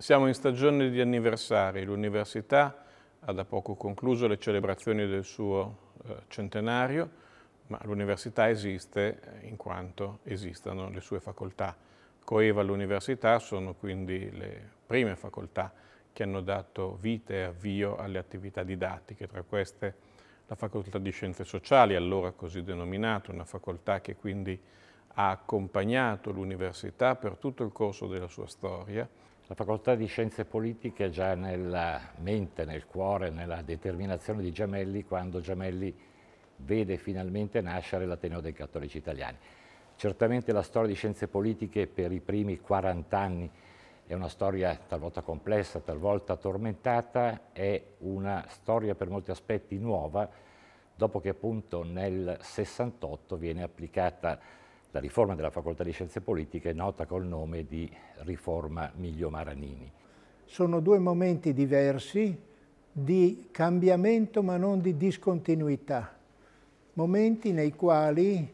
Siamo in stagione di anniversari, l'Università ha da poco concluso le celebrazioni del suo eh, centenario, ma l'Università esiste eh, in quanto esistano le sue facoltà. Coeva l'Università sono quindi le prime facoltà che hanno dato vita e avvio alle attività didattiche, tra queste la Facoltà di Scienze Sociali, allora così denominata, una facoltà che quindi ha accompagnato l'università per tutto il corso della sua storia. La facoltà di scienze politiche è già nella mente, nel cuore, nella determinazione di Giamelli quando Giamelli vede finalmente nascere l'Ateneo dei Cattolici Italiani. Certamente la storia di scienze politiche per i primi 40 anni è una storia talvolta complessa, talvolta tormentata, è una storia per molti aspetti nuova, dopo che appunto nel 68 viene applicata la riforma della Facoltà di Scienze Politiche è nota col nome di riforma Miglio-Maranini. Sono due momenti diversi di cambiamento ma non di discontinuità, momenti nei quali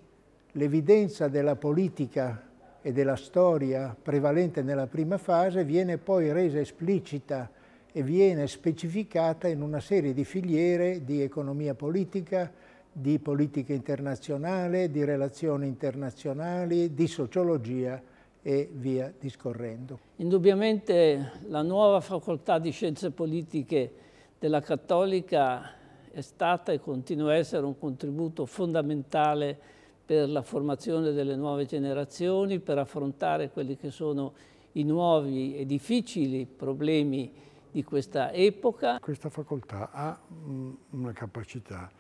l'evidenza della politica e della storia prevalente nella prima fase viene poi resa esplicita e viene specificata in una serie di filiere di economia politica, di politica internazionale, di relazioni internazionali, di sociologia e via discorrendo. Indubbiamente la nuova facoltà di scienze politiche della Cattolica è stata e continua a essere un contributo fondamentale per la formazione delle nuove generazioni, per affrontare quelli che sono i nuovi e difficili problemi di questa epoca. Questa facoltà ha una capacità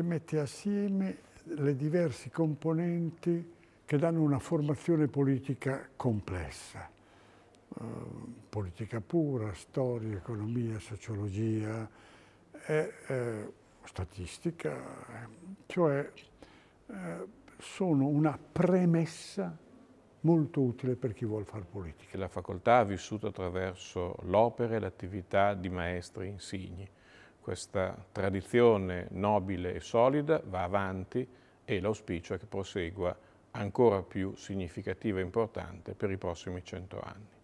che mette assieme le diverse componenti che danno una formazione politica complessa. Uh, politica pura, storia, economia, sociologia, e, eh, statistica, cioè eh, sono una premessa molto utile per chi vuole fare politica. La facoltà ha vissuto attraverso l'opera e l'attività di maestri insigni. Questa tradizione nobile e solida va avanti e l'auspicio è che prosegua ancora più significativa e importante per i prossimi cento anni.